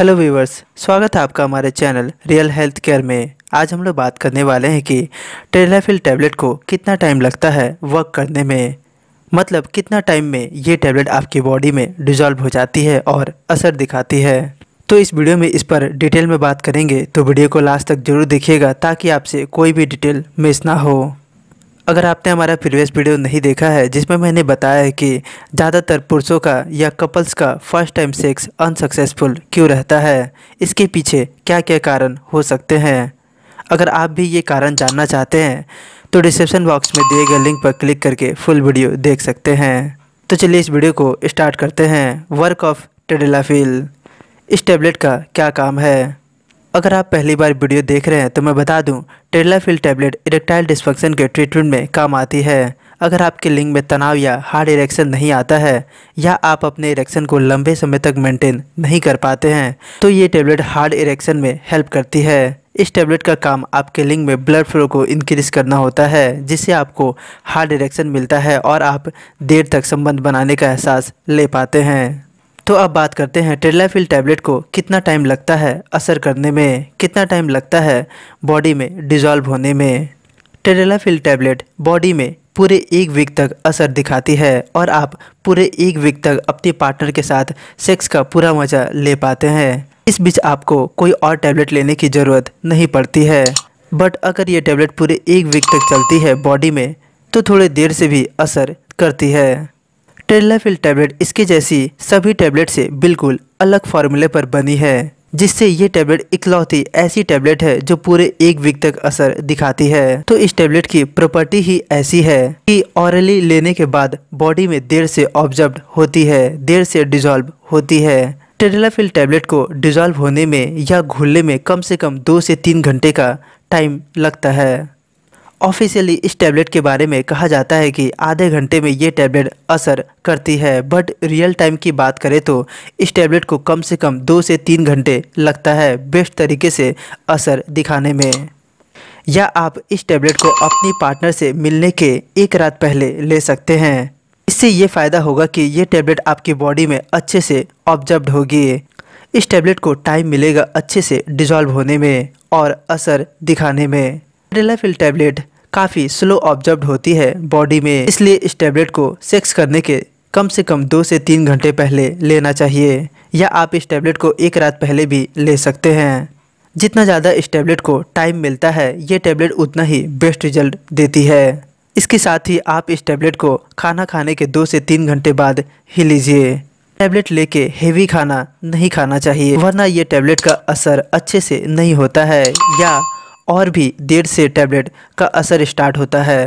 hello viewers स्वागत है आपका हमारे चैनल रियल हेल्थ केयर में आज हम लोग बात करने वाले हैं कि टेलाफिल टैबलेट को कितना टाइम लगता है वर्क करने में मतलब कितना टाइम में ये टैबलेट आपकी बॉडी में डिजॉल्व हो जाती है और असर दिखाती है तो इस वीडियो में इस पर डिटेल में बात करेंगे तो वीडियो को लास्ट तक जरूर देखिएगा ताकि आपसे कोई भी डिटेल मिस ना हो अगर आपने हमारा प्रीवियस वीडियो नहीं देखा है जिसमें मैंने बताया है कि ज़्यादातर पुरुषों का या कपल्स का फर्स्ट टाइम सेक्स अनसक्सेसफुल क्यों रहता है इसके पीछे क्या क्या कारण हो सकते हैं अगर आप भी ये कारण जानना चाहते हैं तो डिस्क्रिप्शन बॉक्स में दिए गए लिंक पर क्लिक करके फुल वीडियो देख सकते हैं तो चलिए इस वीडियो को स्टार्ट करते हैं वर्क ऑफ टेडिलाफिल इस टेबलेट का क्या काम है अगर आप पहली बार वीडियो देख रहे हैं तो मैं बता दूं टेलाफिल टैबलेट इरेक्टाइल डिस्फंक्शन के ट्रीटमेंट में काम आती है अगर आपके लिंग में तनाव या हार्ड इरेक्शन नहीं आता है या आप अपने इरेक्शन को लंबे समय तक मेंटेन नहीं कर पाते हैं तो ये टैबलेट हार्ड इरेक्शन में हेल्प करती है इस टैबलेट का काम आपके लिंग में ब्लड फ्लो को इंक्रीज करना होता है जिससे आपको हार्ड इरेक्शन मिलता है और आप देर तक संबंध बनाने का एहसास ले पाते हैं तो अब बात करते हैं टेलाफिल टैबलेट को कितना टाइम लगता है असर करने में कितना टाइम लगता है बॉडी में डिजॉल्व होने में टेलाफिल टैबलेट बॉडी में पूरे एक वीक तक असर दिखाती है और आप पूरे एक वीक तक अपने पार्टनर के साथ सेक्स का पूरा मज़ा ले पाते हैं इस बीच आपको कोई और टैबलेट लेने की ज़रूरत नहीं पड़ती है बट अगर ये टैबलेट पूरे एक वीक तक चलती है बॉडी में तो थोड़े देर से भी असर करती है टेल्लाफिल टैबलेट इसके जैसी सभी टैबलेट से बिल्कुल अलग फार्मूले पर बनी है जिससे ये टैबलेट इकलौती ऐसी टैबलेट है जो पूरे एक वीक तक असर दिखाती है तो इस टैबलेट की प्रॉपर्टी ही ऐसी है कि ऑरली लेने के बाद बॉडी में देर से ऑब्जर्व होती है देर से डिजॉल्व होती है टेडलाफिल टैबलेट को डिजॉल्व होने में या घुलने में कम से कम दो से तीन घंटे का टाइम लगता है ऑफिशियली इस टैबलेट के बारे में कहा जाता है कि आधे घंटे में ये टैबलेट असर करती है बट रियल टाइम की बात करें तो इस टैबलेट को कम से कम दो से तीन घंटे लगता है बेस्ट तरीके से असर दिखाने में या आप इस टैबलेट को अपनी पार्टनर से मिलने के एक रात पहले ले सकते हैं इससे ये फ़ायदा होगा कि ये टैबलेट आपकी बॉडी में अच्छे से ऑब्जर्व होगी इस टैबलेट को टाइम मिलेगा अच्छे से डिजॉल्व होने में और असर दिखाने में डेलाफिल टैबलेट काफ़ी स्लो ऑब्जर्व होती है बॉडी में इसलिए इस टैबलेट को सेक्स करने के कम से कम दो से तीन घंटे पहले लेना चाहिए या आप इस टैबलेट को एक रात पहले भी ले सकते हैं जितना ज़्यादा इस टैबलेट को टाइम मिलता है ये टैबलेट उतना ही बेस्ट रिजल्ट देती है इसके साथ ही आप इस टैबलेट को खाना खाने के दो से तीन घंटे बाद ही लीजिए टैबलेट लेके हेवी खाना नहीं खाना चाहिए वरना ये टैबलेट का असर अच्छे से नहीं होता है या और भी देर से टैबलेट का असर स्टार्ट होता है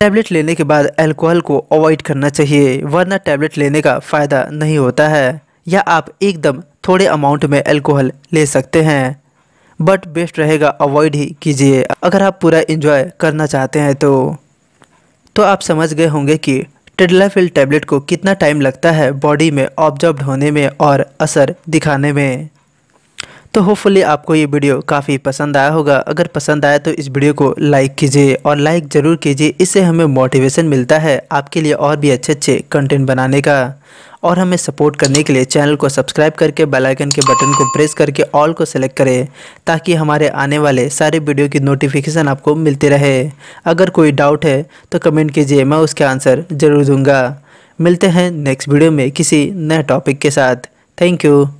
टैबलेट लेने के बाद अल्कोहल को अवॉइड करना चाहिए वरना टैबलेट लेने का फ़ायदा नहीं होता है या आप एकदम थोड़े अमाउंट में अल्कोहल ले सकते हैं बट बेस्ट रहेगा अवॉइड ही कीजिए अगर आप पूरा इन्जॉय करना चाहते हैं तो तो आप समझ गए होंगे कि टेडलाफिल टैबलेट को कितना टाइम लगता है बॉडी में ऑब्जर्व होने में और असर दिखाने में तो होपफुली आपको ये वीडियो काफ़ी पसंद आया होगा अगर पसंद आया तो इस वीडियो को लाइक कीजिए और लाइक ज़रूर कीजिए इससे हमें मोटिवेशन मिलता है आपके लिए और भी अच्छे अच्छे कंटेंट बनाने का और हमें सपोर्ट करने के लिए चैनल को सब्सक्राइब करके बेल आइकन के बटन को प्रेस करके ऑल को सेलेक्ट करें ताकि हमारे आने वाले सारे वीडियो की नोटिफिकेशन आपको मिलती रहे अगर कोई डाउट है तो कमेंट कीजिए मैं उसके आंसर ज़रूर दूंगा मिलते हैं नेक्स्ट वीडियो में किसी नए टॉपिक के साथ थैंक यू